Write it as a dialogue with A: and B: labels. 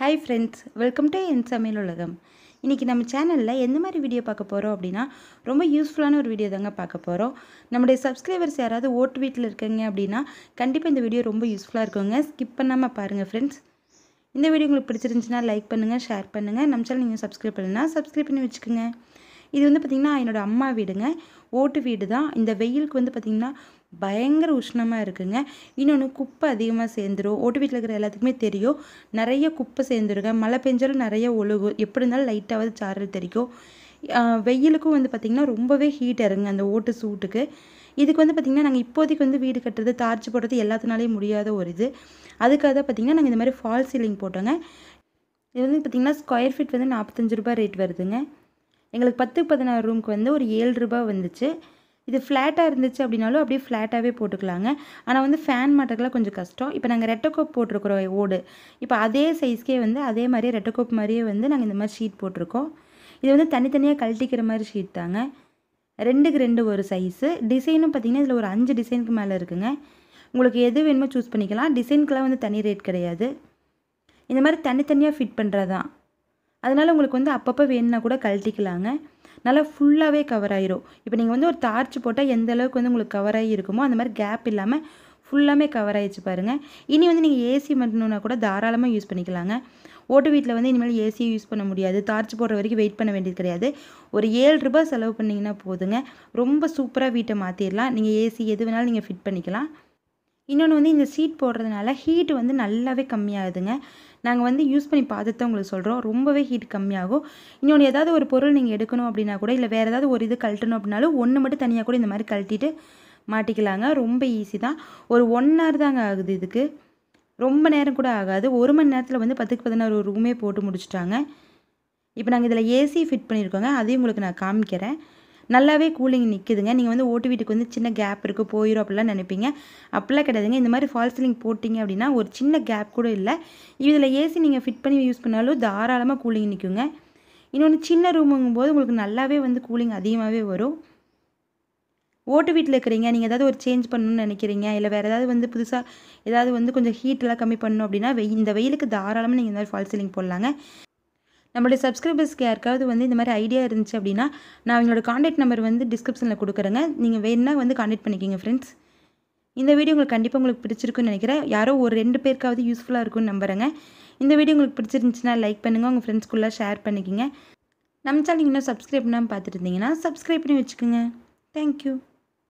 A: hi friends welcome to என் சமையல் உலகம் இன்றைக்கி நம்ம சேனலில் எந்த மாதிரி வீடியோ பார்க்க போகிறோம் அப்படின்னா ரொம்ப யூஸ்ஃபுல்லான ஒரு வீடியோ தாங்க பார்க்க போகிறோம் நம்முடைய சப்ஸ்கிரைபர்ஸ் யாராவது ஓட்டு வீட்டில் இருக்கீங்க அப்படின்னா கண்டிப்பாக இந்த வீடியோ ரொம்ப யூஸ்ஃபுல்லாக இருக்குங்க ஸ்கிப் பண்ணாமல் பாருங்கள் ஃப்ரெண்ட்ஸ் இந்த வீடியோ உங்களுக்கு பிடிச்சிருந்துச்சுன்னா லைக் பண்ணுங்கள் ஷேர் பண்ணுங்கள் நம்ம சேனல் நீங்கள் சப்ஸ்கிரைப் பண்ணுன்னா சப்ஸ்கிரைப் பண்ணி வச்சுக்கோங்க இது வந்து பார்த்திங்கன்னா என்னோடய அம்மா வீடுங்க ஓட்டு வீடு தான் இந்த வெயிலுக்கு வந்து பார்த்திங்கன்னா பயங்கர உஷ்ணமாக இருக்குங்க இன்னொன்று குப்பை அதிகமாக சேர்ந்துடும் ஓட்டு வீட்டில் இருக்கிற எல்லாத்துக்குமே தெரியும் நிறைய குப்பை சேர்ந்துருங்க மழை பெஞ்சாலும் நிறைய ஒழுகும் எப்படி இருந்தாலும் லைட்டாவது சாரல் தெரிக்கும் வெயிலுக்கும் வந்து பார்த்திங்கன்னா ரொம்பவே ஹீட் இருங்க அந்த ஓட்டு சூட்டுக்கு இதுக்கு வந்து பார்த்திங்கன்னா நாங்கள் இப்போதைக்கு வந்து வீடு கட்டுறது தார்ச்சி போடுறது எல்லாத்தினாலேயும் முடியாத ஒரு இது அதுக்காக தான் பார்த்திங்கன்னா நாங்கள் இந்த மாதிரி ஃபால் சீலிங் போட்டோங்க இது வந்து பார்த்திங்கன்னா ஸ்கொயர் ஃபீட் வந்து நாற்பத்தஞ்சு ரூபாய் ரேட் வருதுங்க எங்களுக்கு பத்து பதினாறு ரூமுக்கு வந்து ஒரு ஏழு ரூபா வந்துச்சு இது ஃப்ளாட்டாக இருந்துச்சு அப்படின்னாலும் அப்படியே ஃப்ளாட்டாகவே போட்டுக்கலாங்க ஆனால் வந்து ஃபேன் மாட்டுக்கெல்லாம் கொஞ்சம் கஷ்டம் இப்போ நாங்கள் ரெட்டக்கோப் போட்டிருக்கிறோம் ஓடு இப்போ அதே சைஸ்க்கே வந்து அதே மாதிரியே ரெட்டக்கோப் மாதிரியே வந்து நாங்கள் இந்த மாதிரி ஷீட் போட்டிருக்கோம் இது வந்து தனித்தனியாக கழட்டிக்கிற மாதிரி ஷீட் தாங்க ரெண்டுக்கு ரெண்டு ஒரு சைஸு டிசைனும் பார்த்திங்கன்னா இதில் ஒரு அஞ்சு டிசைனுக்கு மேலே இருக்குங்க உங்களுக்கு எது வேணுமோ சூஸ் பண்ணிக்கலாம் டிசைனுக்கெல்லாம் வந்து தனி ரேட் கிடையாது இந்த மாதிரி தனித்தனியாக ஃபிட் பண்ணுறதான் அதனால் உங்களுக்கு வந்து அப்பப்போ வேணும்னா கூட கழட்டிக்கலாங்க நல்லா ஃபுல்லாகவே கவர் ஆயிரும் இப்போ நீங்கள் வந்து ஒரு டார்ச் போட்டால் எந்த அளவுக்கு வந்து உங்களுக்கு கவர் ஆகி இருக்குமோ அந்த மாதிரி கேப் இல்லாமல் ஃபுல்லாமே கவர் ஆகிடுச்சு பாருங்கள் இனி வந்து நீங்கள் ஏசி மட்டணுன்னா கூட தாராளமாக யூஸ் பண்ணிக்கலாங்க ஓட்டு வீட்டில் வந்து இனிமேல் ஏசியை யூஸ் பண்ண முடியாது டார்ச் போடுற வரைக்கும் வெயிட் பண்ண வேண்டியது கிடையாது ஒரு ஏழு ரூபாய் செலவு பண்ணிங்கன்னா போதுங்க ரொம்ப சூப்பராக வீட்டை மாற்றிடலாம் நீங்கள் ஏசி எது வேணாலும் நீங்கள் ஃபிட் பண்ணிக்கலாம் இன்னொன்று வந்து இந்த சீட் போடுறதுனால ஹீட்டு வந்து நல்லாவே கம்மியாகுதுங்க நாங்கள் வந்து யூஸ் பண்ணி பார்த்துட்டு உங்களுக்கு சொல்கிறோம் ரொம்பவே ஹீட் கம்மியாகும் இன்னொன்று ஏதாவது ஒரு பொருள் நீங்கள் எடுக்கணும் அப்படின்னா கூட இல்லை வேறு ஏதாவது ஒரு இது கழட்டணும் அப்படின்னாலும் ஒன்று மட்டும் தனியாக கூட இந்த மாதிரி கழட்டிட்டு மாட்டிக்கலாங்க ரொம்ப ஈஸி தான் ஒரு ஒன் ஹவர் தாங்க ஆகுது இதுக்கு ரொம்ப நேரம் கூட ஆகாது ஒரு மணி நேரத்தில் வந்து பத்துக்கு பதினாறு ஒரு ரூமே போட்டு முடிச்சுட்டாங்க இப்போ நாங்கள் இதில் ஏசி ஃபிட் பண்ணியிருக்கோங்க அதையும் உங்களுக்கு நான் காமிக்கிறேன் நல்லாவே கூலிங் நிற்குதுங்க நீங்கள் வந்து ஓட்டு வீட்டுக்கு வந்து சின்ன கேப் இருக்குது போயிடும் அப்படிலாம் நினைப்பீங்க அப்படிலாம் கிடையாதுங்க இந்த மாதிரி ஃபால்ஸ் சீலிங் போட்டிங்க அப்படின்னா ஒரு சின்ன கேப் கூட இல்லை இதில் ஏசி நீங்கள் ஃபிட் பண்ணி யூஸ் பண்ணாலும் தாராளமாக கூலிங் நிற்குங்க இன்னொன்று சின்ன ரூமுங்கும் போது உங்களுக்கு நல்லாவே வந்து கூலிங் அதிகமாகவே வரும் ஓட்டு வீட்டில் இருக்கிறீங்க நீங்கள் ஏதாவது ஒரு சேஞ்ச் பண்ணணும்னு நினைக்கிறீங்க இல்லை வேறு ஏதாவது வந்து புதுசாக ஏதாவது வந்து கொஞ்சம் ஹீட்டெல்லாம் கம்மி பண்ணணும் அப்படின்னா வெயில் இந்த வெயிலுக்கு தாராளமாக நீங்கள் இந்த மாதிரி ஃபால் சீலிங் போடலாங்க நம்மளுடைய சப்ஸ்கிரைபர்ஸ்க்கு யாருக்காவது வந்து இந்த மாதிரி ஐடியா இருந்துச்சு அப்படின்னா நான் அவங்களோட காண்டாக்ட் நம்பர் வந்து டிஸ்கிரிப்ஷனில் கொடுக்குறேங்க நீங்கள் வேணால் வந்து காண்டாக்ட் பண்ணிக்கிங்க ஃப்ரெண்ட்ஸ் இந்த வீடியோ உங்களுக்கு கண்டிப்பாக உங்களுக்கு பிடிச்சிருக்குன்னு நினைக்கிறேன் யாரோ ஒரு ரெண்டு பேருக்காவது யூஸ்ஃபுல்லாக இருக்கும்னு நம்புகிறேங்க இந்த வீடியோ உங்களுக்கு பிடிச்சிருந்துச்சுன்னா லைக் பண்ணுங்கள் உங்கள் ஃப்ரெண்ட்ஸ்குள்ளே ஷேர் பண்ணிக்கிங்க நம்ம சேனல் இன்னும் சப்ஸ்கிரைப் பண்ணாமல் பார்த்துட்டு இருந்தீங்கன்னா சப்ஸ்கிரைப் பண்ணி வச்சுக்கோங்க தேங்க்யூ